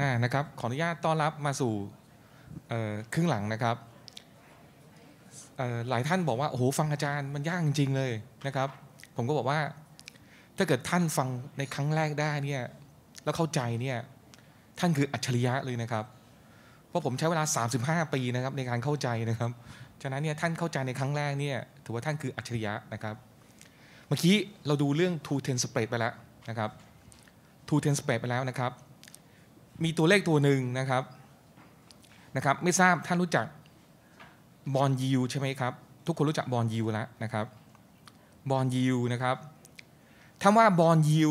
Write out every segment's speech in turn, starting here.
อ่า นะครับ ขออนุญาต ต้อนรับ มาสู่ครึ่งหลังนะครับ หลายท่านบอกว่า โอ้โห ฟังอาจารย์ มันยากจริงเลยนะครับ ผมก็บอกว่า ถ้าเกิดท่านฟังในครั้งแรกได้เนี่ย แล้วเข้าใจเนี่ย ท่านคืออัจฉริยะเลยนะครับ เพราะผมใช้เวลา 35 ปีนะครับในการเข้าใจนะครับ ฉะนั้นเนี่ย ท่านเข้าใจในครั้งแรกเนี่ย ถือว่าท่านคืออัจฉริยะนะครับ เมื่อกี้เราดูเรื่อง two ten spread ไปแล้วนะครับ two ten spread ไปแล้วนะครับมีตัวเลขตัวหนึ่งนะครับนะครับ ไม่ทราบท่านรู้จักบอลยูใช่ไหมครับ ทุกคนรู้จักบอลยูแล้วนะครับบอลยูนะครับถ้าว่าบอลยู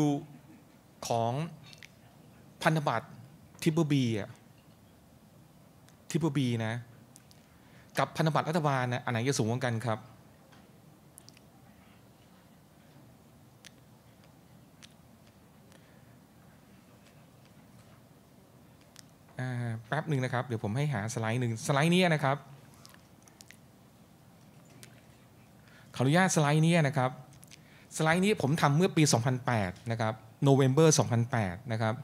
ของพันธบัตรทิปเปอร์บีอะทิปเปอร์บีนะ กับพันธบัตรรัฐบาลนะอันไหนจะสูงกว่ากันครับแป๊บหนึ่งนะครับเดี๋ยวผมให้หาสไลด์หนึ่งสไลด์นี้นะครับขออนุญาตสไลด์นี้นะครับสไลด์นี้ผมทำเมื่อปี 2008นะครับโนเวม ber 2008นะครับ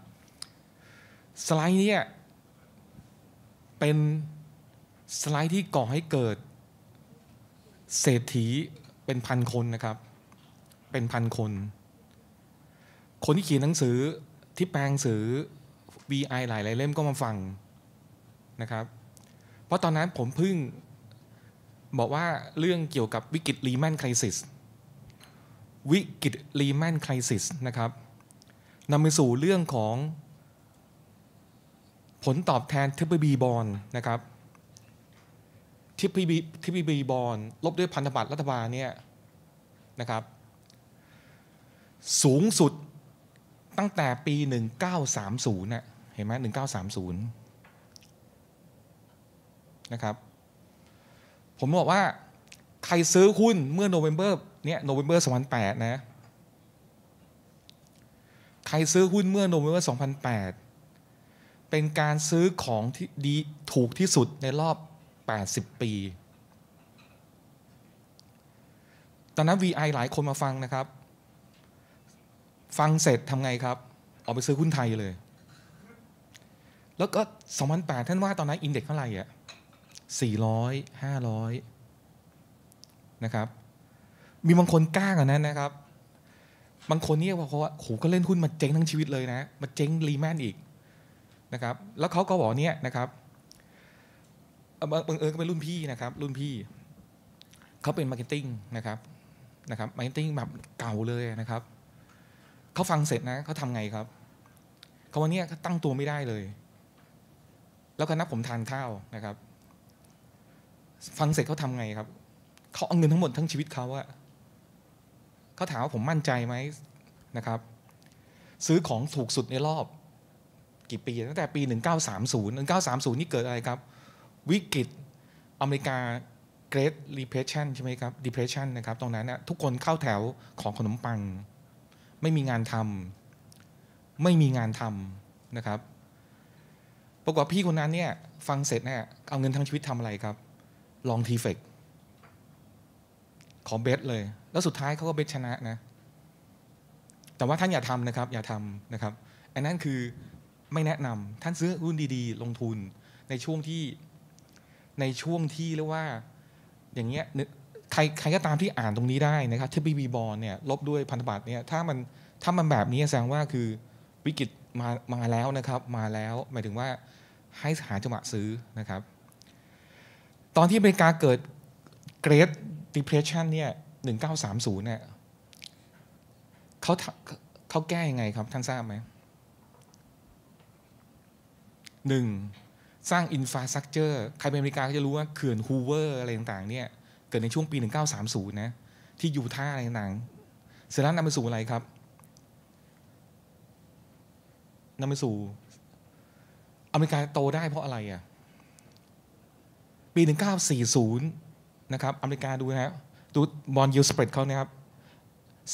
สไลด์นี้เป็นสไลด์ที่ก่อให้เกิดเศรษฐีเป็นพันคนนะครับเป็นพันคน คนที่เขียนหนังสือที่แปลงสือ VI หลายหลายเล่มก็มาฟัง นะครับ เพราะตอนนั้นผมพึ่งบอกว่าเรื่องเกี่ยวกับ วิกฤตลีแมนคริสิสวิกฤตลีแมนคริสิสนะครับนำไปสู่เรื่องของผลตอบแทนทิปบีบอลนะครับทิปบีทิปบีบอลลบด้วยพันธบัตรรัฐบาลเนี่ย นะครับ สูงสุดตั้งแต่ปี 1930นะ่ะเห็นไหมหนึ่งเก้าสามศูนย์นะครับ ผมบอกว่า ใครซื้อหุ้นเมื่อโนเวมเบอร์เนี่ยโนเวมเบอร์สองพันแปดนะ ใครซื้อหุ้นเมื่อโนเวมเบอร์สองพันแปดเป็นการซื้อของที่ดีถูกที่สุดในรอบ 80 ปี ตอนนั้น VI หลายคนมาฟังนะครับ ฟังเสร็จทำไงครับ ออกไปซื้อหุ้นไทยเลยแล้วก็2008ท่านว่า ตอนนั้นอินเด็กซ์เท่าไหร่อ่ะ400 500 นะครับ มีบางคนกล้ากว่านั้นนะครับ บางคนเนี่ยบอกว่าโหก็เล่นหุ้นมาเจ๊งทั้งชีวิตเลยนะมาเจ๊งรีแมนอีกนะครับ แล้วเขาก็บอกเนี่ยนะครับบังเอิญก็เป็นรุ่นพี่นะครับ รุ่นพี่ เขาเป็นมาร์เก็ตติ้งนะครับ นะครับ มาร์เก็ตติ้งแบบเก่าเลยนะครับเขาฟังเสร็จนะเขาทำไงครับ เขาวันนี้ตั้งตัวไม่ได้เลยแล้วคณะผมทานข้าวนะครับฟังเสร็จเขาทำไงครับเขาเอาเงินทั้งหมด ทั้งชีวิตเขาอะเขาถามว่าผมมั่นใจไหมนะครับ ซื้อของถูกสุดในรอบกี่ปีตั้งแต่ปี1930 1930นี่เกิดอะไรครับวิกฤตอเมริกา Great Depression ใช่ไหมครับ Depression นะครับตรงนั้นนะทุกคนเข้าแถวของขนมปัง ไม่มีงานทำไม่มีงานทำนะครับปรากฏพี่คนนั้นเนี่ยฟังเสร็จเนี่ยเอาเงินทั้งชีวิตทำอะไรครับลองทีเฟกขอเบสเลย แล้วสุดท้ายเขาก็เบสชนะนะ แต่ว่าท่านอย่าทำนะครับ อย่าทำนะครับอันนั้นคือไม่แนะนำท่านซื้อรุ่นดีๆ ลงทุนในช่วงที่ในช่วงที่เรียกว่า อย่างเงี้ยใครใครก็ตามที่อ่านตรงนี้ได้นะครับที่บีบีบอลเนี่ยลบด้วยพันธบัตรเนี่ยถ้ามันถ้ามันแบบนี้แสดงว่าคือวิกฤตมามาแล้วนะครับมาแล้วหมายถึงว่าให้หาจังหวะซื้อนะครับตอนที่อเมริกาเกิด Great Depression เนี่ย1930เนี่ยเขาเขาแก้ยังไงครับท่านทราบไหมหนึ่งสร้างอินฟาสักเจอร์ใครเป็นอเมริกาก็จะรู้ว่าเขื่อนฮูเวอร์อะไรต่างๆเนี่ยเกิดในช่วงปี 1930นะที่ยูท่าอะไรต่างๆเสร็จแล้วนำไปสู่อะไรครับนำไปสู่ อเมริกาโตได้เพราะอะไรอ่ะปี1940นะครับอเมริกาดูนะดูบอลยูสเปรดเขานะครับ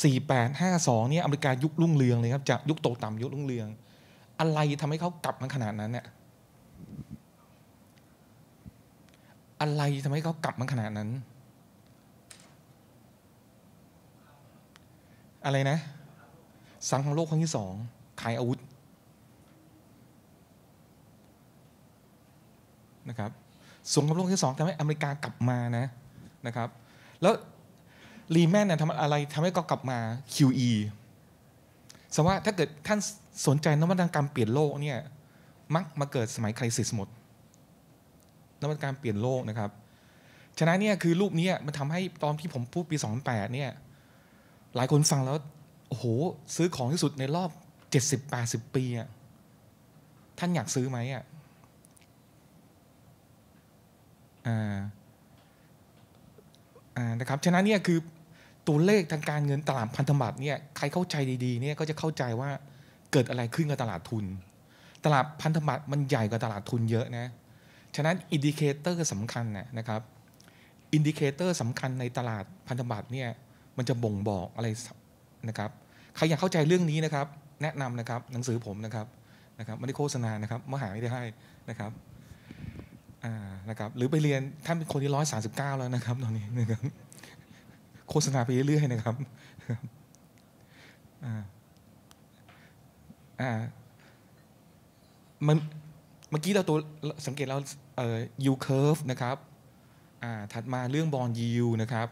4852เนี่ยอเมริกายุครุ่งเรืองเลยครับจะยุคโตต่ำยุครุ่งเรือง อะไรทำให้เขากลับมาขนาดนั้นเนี่ยอะไรทำให้เขากลับมาขนาดนั้น อะไรนะสังคมโลกครั้งที่สองขายอาวุธนะครับสงครามโลกที่สองทำให้อเมริกากลับมานะนะครับแล้วรีแมนเนี่ยทำอะไรทำให้ก็กลับมา QE สว่าถ้าเกิดท่านสนใจนวัตกรรมเปลี่ยนโลกเนี่ยมักมาเกิดสมัยคริสิสหมดนวัตกรรมเปลี่ยนโลกนะครับฉะนั้นเนี่ยคือรูปนี้มันทำให้ตอนที่ผมพูดปี2008เนี่ยหลายคนฟังแล้วโอ้โหซื้อของที่สุดในรอบ70-80 ปีท่านอยากซื้อไหมอ่ะอ่านะครับฉะนั้นเนี่ยคือตัวเลขทางการเงินตลาดพันธบัตรเนี่ยใครเข้าใจดีๆเนี่ยก็จะเข้าใจว่าเกิดอะไรขึ้นกับตลาดทุน ตลาดพันธบัตรมันใหญ่กว่าตลาดทุนเยอะนะฉะนั้นอินดิเคเตอร์สำคัญนะครับอินดิเคเตอร์สำคัญในตลาดพันธบัตรเนี่ยมันจะบ่งบอกอะไรนะครับ ใครอยากเข้าใจเรื่องนี้นะครับ แนะนำนะครับหนังสือผมนะครับนะครับไม่ได้โฆษณานะครับมหาวิทยาลัยให้นะครับานะครับหรือไปเรียนท่านเป็นคนที่ร้อยสาสิบเก้าแล้วนะครับตอนนี้นะครับโฆษณาไปเรื่อยๆนะครับอ่าอ่ามันเมื่อกี้เราตัวสังเกตเราเอ่อ U curve นะครับอ่าถัดมาเรื่องบอลยูนะครับ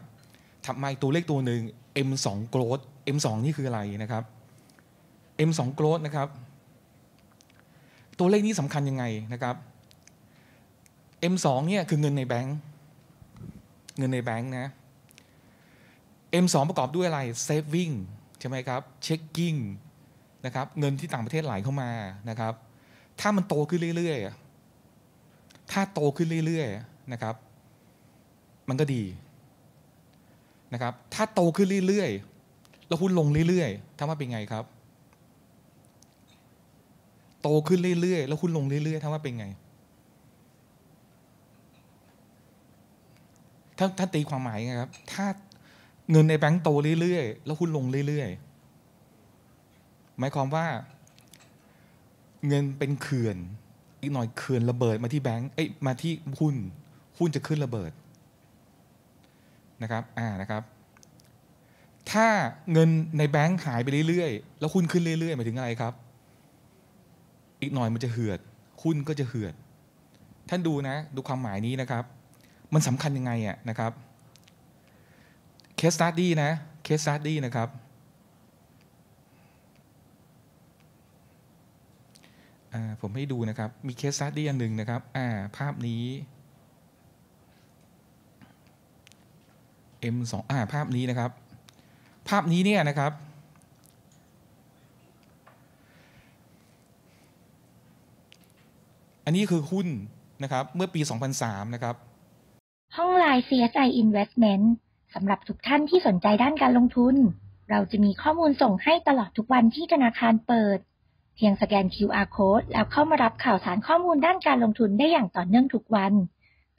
ถัดมาตัวเลขตัวหนึ่ง M2 growth M2 นี่คืออะไรนะครับ M2 growth นะครับ ตัวเลขนี้สำคัญยังไงนะครับ M2 เนี่ยคือเงินในแบงก์เงินในแบงก์นะ M2 ประกอบด้วยอะไร saving ใช่ไหมครับ checking นะครับเงินที่ต่างประเทศไหลเข้ามานะครับถ้ามันโตขึ้นเรื่อยๆถ้าโตขึ้นเรื่อยๆนะครับมันก็ดีนะครับถ้าโตขึ้นเรื่อยๆแล้วหุ้นลงเรื่อยๆถ้าว่าเป็นไงครับโตขึ้นเรื่อยๆแล้วหุ้นลงเรื่อยๆถ้าว่าเป็นไงถ้าถ้าตีความหมายนะครับ ถ้าเงินในแบงก์โตเรื่อย ๆ แล้วหุ้นลงเรื่อยๆหมายความว่า เงินเป็นเขื่อนอีกหน่อยเขื่อนระเบิดมาที่แบงก์เอ้ยมาที่หุ้นหุ้นจะขึ้นระเบิดนะครับ อ่านะครับ ถ้าเงินในแบงก์หายไปเรื่อยๆ แล้วหุ้นขึ้นเรื่อยๆหมายถึงอะไรครับ อีกหน่อยมันจะเหือดหุ้นก็จะเหือดท่านดูนะ ดูความหมายนี้นะครับมันสำคัญยังไงอะนะครับเคสตัดดี้นะเคสตัดดี้นะครับ ผมให้ดูนะครับ มีเคสตัดดี้อันหนึ่งนะครับ ภาพนี้ M2 อ่า ภาพนี้นะครับ ภาพนี้เนี่ยนะครับ อันนี้คือหุ้นนะครับ เมื่อปี 2003 นะครับาย CSI Investment สำหรับทุกท่านที่สนใจด้านการลงทุน เราจะมีข้อมูลส่งให้ตลอดทุกวันที่ธนาคารเปิด เพียงสแกน QR code แล้วเข้ามารับข่าวสารข้อมูลด้านการลงทุนได้อย่างต่อเนื่องทุกวัน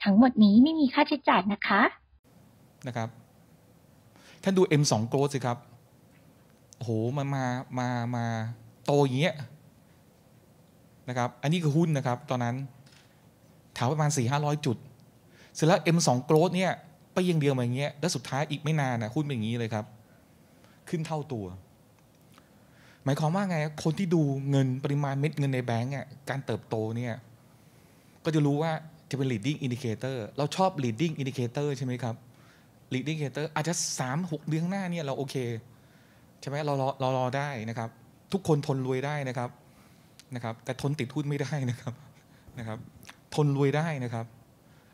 ทั้งหมดนี้ไม่มีค่าใช้จ่ายนะคะ นะครับ ท่านดู M2 Growth สิครับ โอ้โห มันมา มา มา โตอย่างเงี้ย นะครับ อันนี้คือหุ้นนะครับ ตอนนั้น ถาประมาณ4 5 0 0จุดสร็จแล้ว M2 Growth เนี่ยไปยังเดียวมาอย่างเงี้ย แล้วสุดท้ายอีกไม่นานนะหุ้นเป็นอย่างนี้เลยครับ ขึ้นเท่าตัว หมายความว่าไง คนที่ดูเงินปริมาณเม็ดเงินในแบงก์เนี่ยการเติบโตเนี่ยก็จะรู้ว่าจะเป็น leading indicator เราชอบ leading indicator ใช่ไหมครับ leading indicator อาจจะ 3 6 เดือนหน้าเนี่ย เราโอเค ใช่ไหมเราเรารอได้นะครับ ทุกคนทนรวยได้นะครับนะครับ แต่ทนติดหุ้นไม่ได้นะครับนะครับ ทนรวยได้นะครับ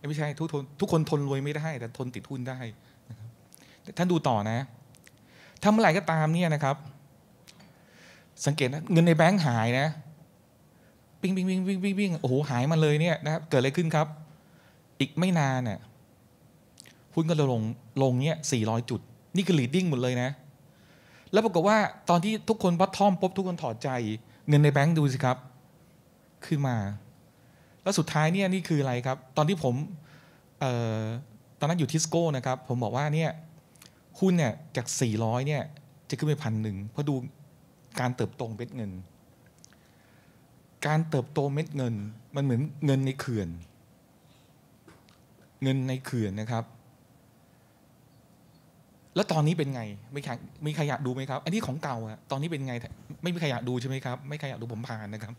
ไม่ใช่ทุกคนทุกคนทนรวยไม่ได้ แต่ทนติดทุนได้นะท่านดูต่อนะทำอะไรก็ตามเนี่ยนะครับ สังเกตนะ เงินในแบงค์หายนะ ปิ้งปิ้งปิ้งปิ้งปิ้งปิ้งโอ้โห หายมาเลยเนี่ยนะครับ เกิดอะไรขึ้นครับ อีกไม่นานเนี่ยหุ้นก็จะลงลงเนี่ยสี่ร้อยจุด นี่คือ leading หมดเลยนะ แล้วปรากฏว่า ตอนที่ทุกคนบัตทอมปุ๊บทุกคนถอดใจ เงินในแบงค์ดูสิครับ ขึ้นมาแล้วสุดท้ายเนี่ยนี่คืออะไรครับ ตอนที่ผมตอนนั้นอยู่ทิสโก้นะครับ ผมบอกว่าเนี่ยหุ้นเนี่ยจาก 400 เนี่ย จะขึ้นไปพันหนึ่งเพราะดูการเติบโตเม็ดเงิน การเติบโตเม็ดเงิน มันเหมือนเงินในเขื่อนเงินในเขื่อนนะครับ แล้วตอนนี้เป็นไงไม่ใครไม่ใครอยากดูไหมครับ อันนี้ของเก่าอะตอนนี้เป็นไง ไม่มีใครอยากดูใช่ไหมครับไม่ใครอยากดูผมผ่านนะครับ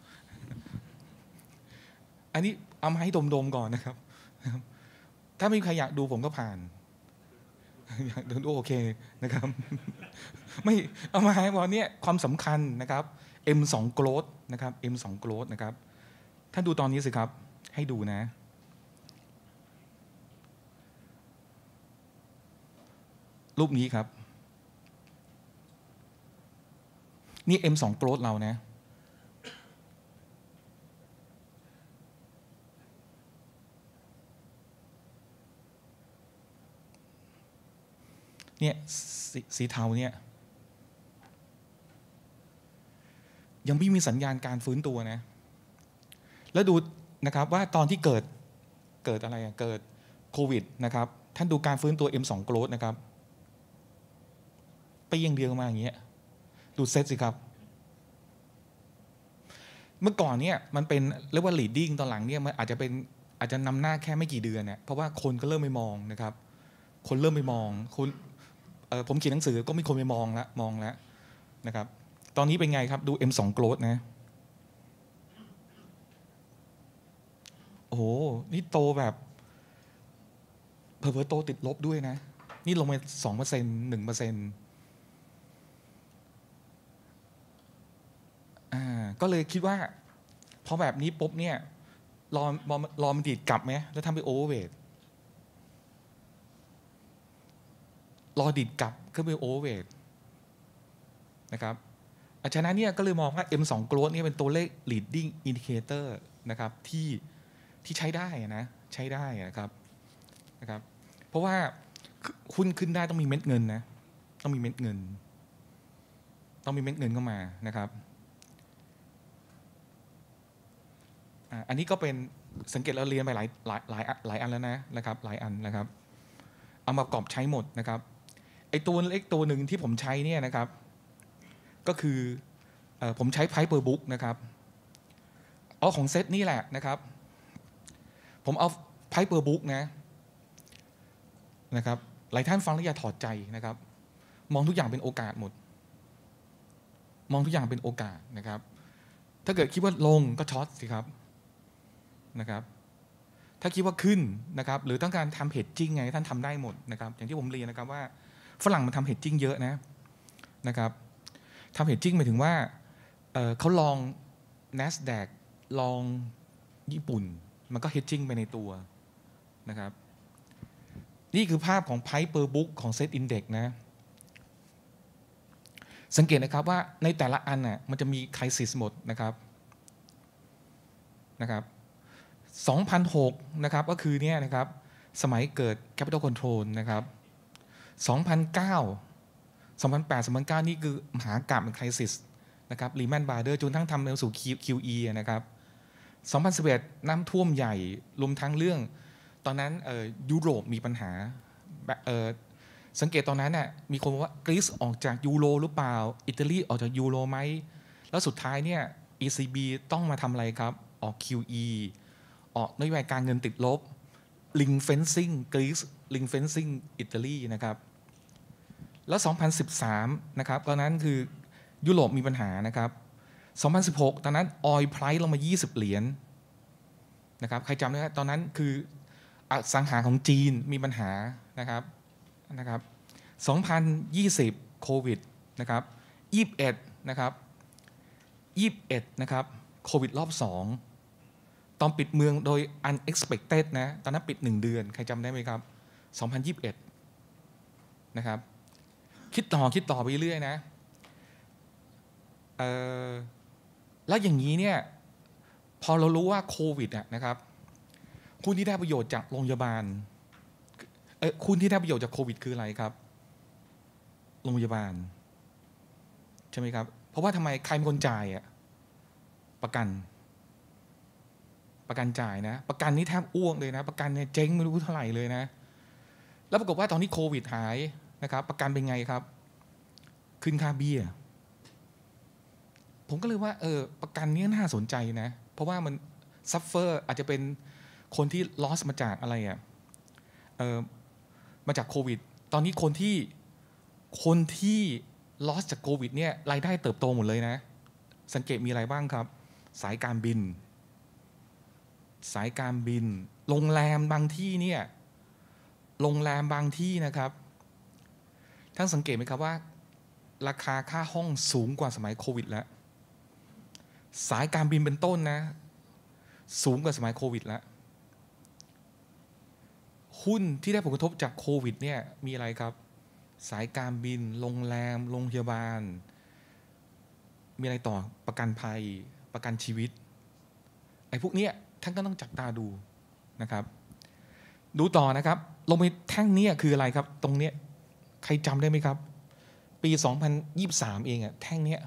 อันนี้เอามาให้ดมๆก่อนนะครับถ้าไม่มีใครอยากดูผมก็ผ่านอยากดูโอเคนะครับ ไม่ เอามาให้บอกเนี่ยความสำคัญนะครับ M2 growth นะครับ M2 growth นะครับถ้าดูตอนนี้สิครับ ให้ดูนะ รูปนี้ครับ นี่ M2 growth เรานะเนี่ยสสีเทาเนี่ยยังไม่มีสัญญาณการฟื้นตัวนะแล้วดูนะครับว่าตอนที่เกิดเกิดอะไรเกิดโควิดนะครับ ท่านดูการฟื้นตัว M2 g r o w t นะครับ ไปยังเดียวมาอย่างเงี้ยดูเซตสิครับ เมื่อก่อนเนี่ยมันเป็นเรียกว่า leading ตอนหลังเนี่ยมันอาจจะเป็นอาจจะนำหน้าแค่ไม่กี่เดือนเนี่ยเพราะว่าคนก็เริ่มไปมองนะครับ คนเริ่มไปมองคนผมเขียนหนังสือก็มีคนไปมองละมองแล้วนะครับ ตอนนี้เป็นไงครับดู M2 Growth นะโอ้โหนี่โตแบบเพอเพอโต ติดลบด้วยนะนี่ลงมาสองเปอร์เซ็นต์หนึ่งเปอร์เซ็นต์อ่าก็เลยคิดว่าพอแบบนี้ปุ๊บเนี่ยรอรอมันดีดกลับไหมแล้วทำไปโอเวอร์เวทรอดิดกลับขึ้นไปโอเวอร์เวทนะครับอฉะนั้นเนี่ยก็เลยมองว่า M2 growth เนี่ยเป็นตัวเลข leading indicator นะครับที่ที่ใช้ได้นะใช้ได้นะครับนะครับเพราะว่าคุณขึ้นได้ต้องมีเม็ดเงินนะต้องมีเม็ดเงิน ต้องมีเม็ดเงินเข้ามานะครับอันนี้ก็เป็นสังเกตเราเรียนไปหลายหลายหลายหลายอันแล้วนะนะครับหลายอันนะครับเอามากรอบใช้หมดนะครับไอตัวเล็กตัวหนึ่งที่ผมใช้เนี่ยนะครับก็คือผมใช้ไพ่เปอร์บุ๊กนะครับเอาของเซตนี่แหละนะครับ ผมเอาไพ่เปอร์บุ๊กนะนะครับหลายท่านฟังแล้วอย่าถอดใจนะครับมองทุกอย่างเป็นโอกาสหมด มองทุกอย่างเป็นโอกาสนะครับ ถ้าเกิดคิดว่าลงก็ช็อตสิครับนะครับถ้าคิดว่าขึ้นนะครับหรือต้องการทำเพจจริงไงท่านทำได้หมดนะครับอย่างที่ผมเรียนนะครับว่าฝรั่งมันทำเฮดจิ้งเยอะนะนะครับทำเฮดจิ้งหมายถึงว่าเเขาลอง NASDAQ ลองญี่ปุ่นมันก็เฮดจิ้งไปในตัวนะครับ นี่คือภาพของ p พเปอร์บุ๊กของเซตอินเด็กนะสังเกตนะครับว่าในแต่ละอันน่ะมันจะมีคริสิสหมดนะครับนะครับ2006 นะครับก็คือเนี่ยนะครับสมัยเกิด capital control นะครับ2009 2008 2009นี่คือมหากราบเนคริสิสนะครับรีแมนบาร์เดอร์จนทั้งทำไปสู่ QE นะครับ2011 น้ำท่วมใหญ่รวมทั้งเรื่อง ตอนนั้นยุโรปมีปัญหาสังเกตตอนนั้นน่ยมีคนบอกว่ากรีซออกจากยูโร หรือเปล่าอิตาลีออกจากยูโรไหมแล้วสุดท้ายเนี่ย ECB ต้องมาทำอะไรครับออก QE ออกนโยบายการเงินติดลบลิงเฟนซิ่งกรีซลิงเฟนซิ่งอิตาลีนะครับแล้ว2013นะครับ ตอนนั้นคือยุโรปมีปัญหา นะครับ 2016 ตอนนั้นออยล์ไพร์ลงมา 20 เหรียญนนะครับ ใครจำได้ตอนนั้นคืออสังหาของจีนมีปัญหา นะครับ นะครับ2020โควิด นะครับ21นะครับ21นะครับ โควิดรอบ2 ตอนปิดเมืองโดย unexpected นะ ตอนนั้นปิด 1 เดือน ใครจำได้ไหมครับ2021 นะครับคิดต่อคิดต่อไปเรื่อยนะแล้วอย่างนี้เนี่ยพอเรารู้ว่าโควิดนะครับคุณที่ได้ประโยชน์จากโรงพยาบาล คุณที่ได้ประโยชน์จากโควิด คืออะไรครับโรงพยาบาล ใช่ไหมครับ เพราะว่าทำไมใครเป็นคนจ่ายอะประกันประกันจ่ายนะ ประกันนี่แทบอ้วกเลยนะ ประกันเนี่ยเจ๊งไม่รู้เท่าไหร่เลยนะ แล้วปรากฏว่าตอนนี้โควิดหายนะครับประกันเป็นไงครับ ขึ้นค่าเบี้ยผมก็เลยว่าเออประกันนี้น่าสนใจนะ เพราะว่ามันซัฟเฟอร์อาจจะเป็นคนที่ลอสมาจากอะไรอะ่ะเออมาจากโควิด ตอนนี้คนที่คนที่ลอสจากโควิดเนี่ยรายได้เติบโตหมดเลยนะ สังเกตมีอะไรบ้างครับ สายการบิน สายการบินโรงแรมบางที่เนี่ยโรงแรมบางที่นะครับท่านสังเกตไหมครับว่าราคาค่าห้องสูงกว่าสมัยโควิดแล้ว สายการบินเป็นต้นนะ สูงกว่าสมัยโควิด แล้ว หุ้นที่ได้ผลกระทบจากโควิดเนี่ยมีอะไรครับ สายการบินโรงแรมโรงพยาบาล มีอะไรต่อประกันภัย ประกันชีวิตไอ้พวกเนี้ยท่านก็ต้องจับตาดูนะครับ ดูต่อนะครับลงไปแท่งเนี้ยคืออะไรครับตรงเนี้ยใครจำได้ไหมครับ ปี 2023 เองอะแท่งเนี้ย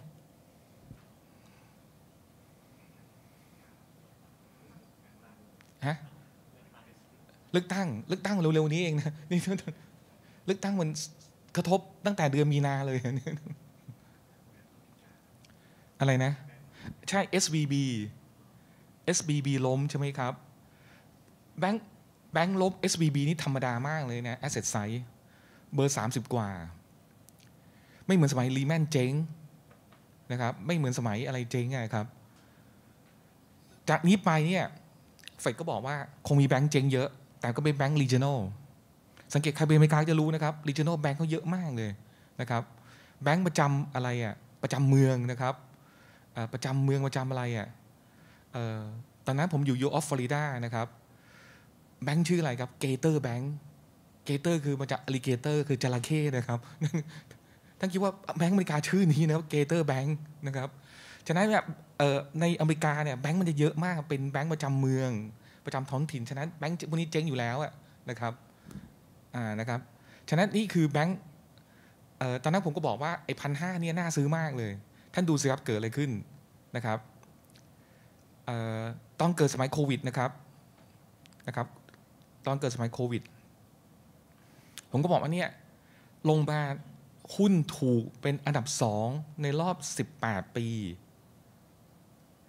ฮะเลือกตั้งเลือกตั้งเร็วๆนี้เองนะนี่เลือกตั้งมันกระทบตั้งแต่เดือนมีนาเลยอะไรนะใช่ s b b SBB ล้มใช่ไหมครับแบงค์แบงค์ล้ม SBB นี่ธรรมดามากเลยนะ Asset Size เบอร์30 กว่า ไม่ เหมือน สมัยรีแมน เจ๊งนะครับ ไม่ เหมือน สมัย อะไร เจ๊งไงครับ จากนี้ไป เนี่ยเฟดก็ บอกว่า คงมี แบงค์เจ๊งเยอะ แต่ ก็เป็น แบงค์รีเจนอลสังเกต ใคร เป็นอเมริกาจะรู้ นะครับรีเจนอลแบงค์เขาเยอะ มากเลย นะครับ แบงค์ประจำอะไรอ่ะประจำเมือง นะครับประจำเมือง ประจำอะไรอ่ะตอนนั้น ผม อยู่ ยูออฟฟลอริดา นะครับ แบงค์ชื่อ อะไร ครับ เกเตอร์ แบงค์เกเตอร์คือมาจากอลิเกเตอร์คือจระเข้นะครับท่านคิดว่าแบงก์อเมริกาชื่อนี้นะเกเตอร์แบงก์นะครับ ฉะนั้นแบบในอเมริกาเนี่ยแบงก์มันจะเยอะมากเป็นแบงก์ประจำเมือง ประจำท้องถิ่นฉะนั้นแบงก์พวกนี้เจ๊งอยู่แล้วนะครับอ่านะครับ ฉะนั้นนี่คือแบงก์ตอนนั้นผมก็บอกว่าไอ้พันห้าเนี่ยน่าซื้อมากเลย ท่านดูสิครับเกิดอะไรขึ้นนะครับต้องเกิดสมัยโควิดนะครับนะครับตอนเกิดสมัยโควิดผมก็บอกว่าเนี่ยลงมาหุ้นถูกเป็นอันดับสองในรอบ 18 ปี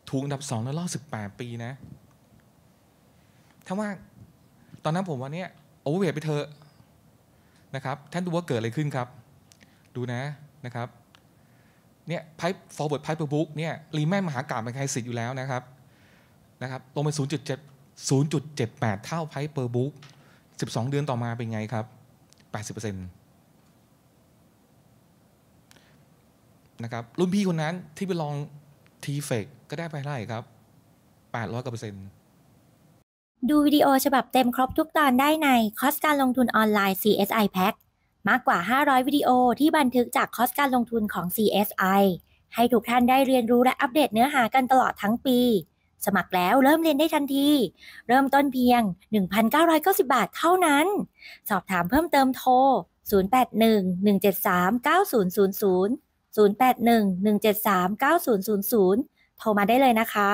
ถูกอันดับสองในรอบ 18 ปีนะถ้าว่าตอนนั้นผมว่าเนี่ยโอเวอร์เวทไปเถอะนะครับ ท่านดูว่าเกิดอะไรขึ้นครับ ดูนะนะครับ เนี่ยไพ่ฟอร์เวิร์ดไพ่เปอร์บุ๊กเนี่ยรีแม่มหากราบเป็นใครสิทธิ์อยู่แล้วนะครับนะครับลงไป0.7 0.78 เท่าไพ่เปอร์บุ๊ก12 เดือนต่อมาเป็นไงครับ80%นะครับรุ่นพี่คนนั้นที่ไปลองทีเฟกก็ได้ไปเท่าไหร่ครับ 800กว่าเปอร์เซ็นต์ดูวิดีโอฉบับเต็มครบทุกตอนได้ใน คอสการลงทุนออนไลน์ CSI Pack มากกว่า 500 วิดีโอที่บันทึกจากคอสการลงทุนของ CSI ให้ทุกท่านได้เรียนรู้และอัปเดตเนื้อหากันตลอดทั้งปีสมัครแล้วเริ่มเรียนได้ทันที เริ่มต้นเพียง 1,990 บาทเท่านั้น สอบถามเพิ่มเติมโทร 0811739000 0811739000 โทรมาได้เลยนะคะ